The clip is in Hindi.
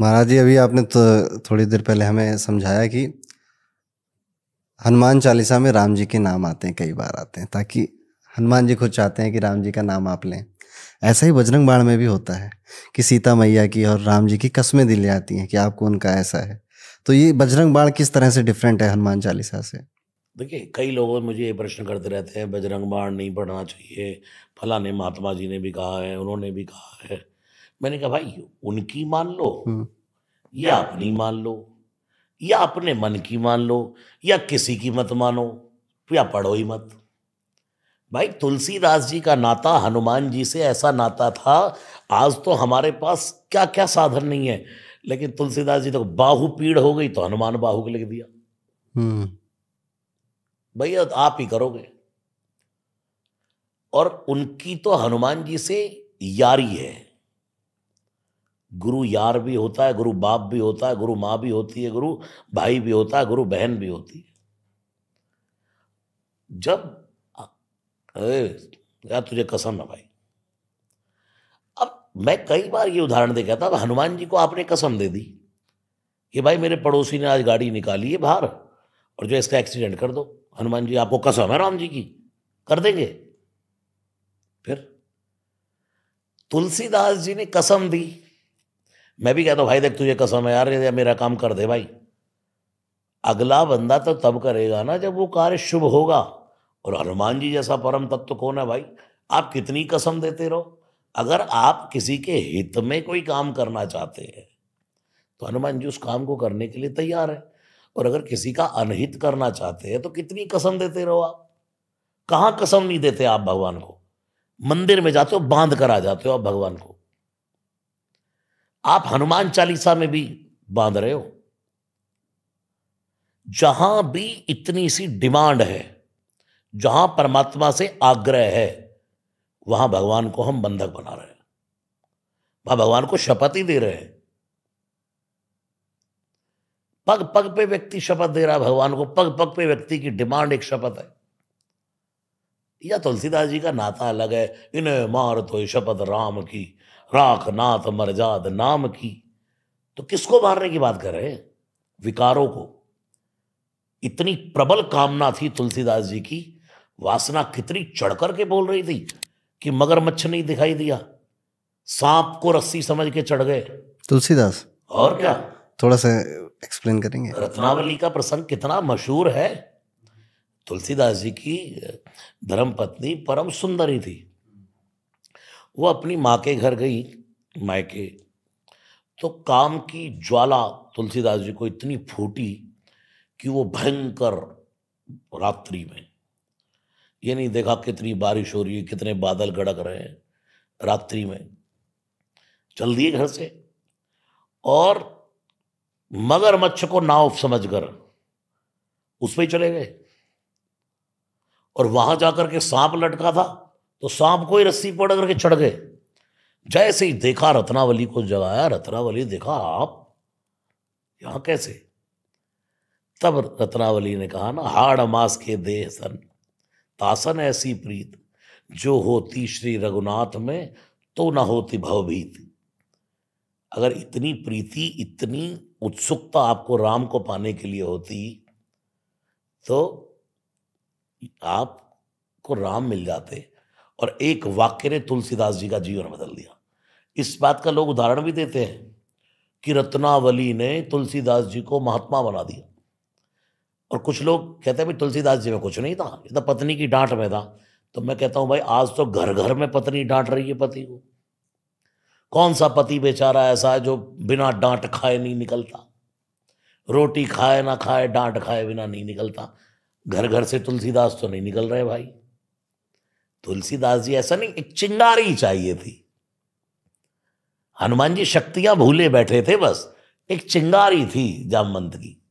महाराज जी अभी आपने तो थोड़ी देर पहले हमें समझाया कि हनुमान चालीसा में राम जी के नाम आते हैं कई बार आते हैं ताकि हनुमान जी खुद चाहते हैं कि राम जी का नाम आप लें ऐसा ही बजरंग बाण में भी होता है कि सीता मैया की और राम जी की कस्में दिल जाती हैं कि आपको उनका ऐसा है तो ये बजरंग बाण किस तरह से डिफरेंट है हनुमान चालीसा से देखिए कई लोग मुझे ये प्रश्न करते रहते हैं बजरंग बाण नहीं पढ़ना चाहिए फलाने महात्मा जी ने भी कहा है उन्होंने भी कहा है मैंने कहा भाई उनकी मान लो हम्म। या अपनी मान लो या अपने मन की मान लो या किसी की मत मानो या पढ़ो ही मत भाई तुलसीदास जी का नाता हनुमान जी से ऐसा नाता था आज तो हमारे पास क्या क्या साधन नहीं है लेकिन तुलसीदास जी तो बाहु पीड़ हो गई तो हनुमान बाहु को लिख दिया हम्म। भैया आप ही करोगे और उनकी तो हनुमान जी से यारी है गुरु यार भी होता है गुरु बाप भी होता है गुरु माँ भी होती है गुरु भाई भी होता है गुरु बहन भी होती है जब अरे यार तुझे कसम है भाई अब मैं कई बार ये उदाहरण कहता था तो हनुमान जी को आपने कसम दे दी कि भाई मेरे पड़ोसी ने आज गाड़ी निकाली है बाहर और जो इसका एक्सीडेंट कर दो हनुमान जी आपको कसम है राम जी की कर देंगे फिर तुलसीदास जी ने कसम दी मैं भी कहता हूँ भाई देख तुझे कसम है यार ये मेरा काम कर दे भाई अगला बंदा तो तब करेगा ना जब वो कार्य शुभ होगा और हनुमान जी जैसा परम तत्व कौन है भाई आप कितनी कसम देते रहो अगर आप किसी के हित में कोई काम करना चाहते हैं तो हनुमान जी उस काम को करने के लिए तैयार है और अगर किसी का अनहित करना चाहते हैं तो कितनी कसम देते रहो आप कहाँ कसम नहीं देते आप भगवान को मंदिर में जाते हो बांध कर आ जाते हो आप भगवान को आप हनुमान चालीसा में भी बांध रहे हो जहां भी इतनी सी डिमांड है जहां परमात्मा से आग्रह है वहां भगवान को हम बंधक बना रहे हैं वहां भगवान को शपथ ही दे रहे हैं पग पग पे व्यक्ति शपथ दे रहा है भगवान को पग पग पे व्यक्ति की डिमांड एक शपथ है या तुलसीदास जी का नाता अलग है इन्हें मार तो शपथ राम की राख नाथ मरजाद नाम की तो किसको मारने की बात कर रहे हैं विकारों को इतनी प्रबल कामना थी तुलसीदास जी की वासना कितनी चढ़कर के बोल रही थी कि मगरमच्छ नहीं दिखाई दिया सांप को रस्सी समझ के चढ़ गए तुलसीदास और क्या थोड़ा सा एक्सप्लेन करेंगे रत्नावली का प्रसंग कितना मशहूर है तुलसीदास जी की धर्म पत्नी परम सुंदरी थी वो अपनी माँ के घर गई मायके तो काम की ज्वाला तुलसीदास जी को इतनी फूटी कि वो भयंकर रात्रि में ये नहीं देखा कितनी बारिश हो रही है कितने बादल गड़क रहे हैं रात्रि में चल दिए घर से और मगरमच्छ को नाव समझ कर उस पर ही चले गए और वहां जाकर के सांप लटका था तो सांप को ही रस्सी पकड़ करके चढ़ गए जैसे ही देखा रत्नावली को जगाया रत्नावली देखा आप यहां कैसे तब रत्नावली ने कहा ना हाड़ मास के देह सन तासन ऐसी प्रीत जो होती श्री रघुनाथ में तो ना होती भवभीत अगर इतनी प्रीति इतनी उत्सुकता आपको राम को पाने के लिए होती तो आप को राम मिल जाते और एक वाक्य ने तुलसीदास जी का जीवन बदल दिया इस बात का लोग उदाहरण भी देते हैं कि रत्नावली ने तुलसीदास जी को महात्मा बना दिया और कुछ लोग कहते हैं भाई तुलसीदास जी में कुछ नहीं था ये तो पत्नी की डांट में था तो मैं कहता हूँ भाई आज तो घर घर में पत्नी डांट रही है पति को कौन सा पति बेचारा ऐसा है जो बिना डांट खाए नहीं निकलता रोटी खाए ना खाए डांट खाए बिना नहीं निकलता घर घर से तुलसीदास तो नहीं निकल रहे भाई तुलसीदास जी ऐसा नहीं एक चिंगारी चाहिए थी हनुमान जी शक्तियां भूले बैठे थे बस एक चिंगारी थी जामवंत की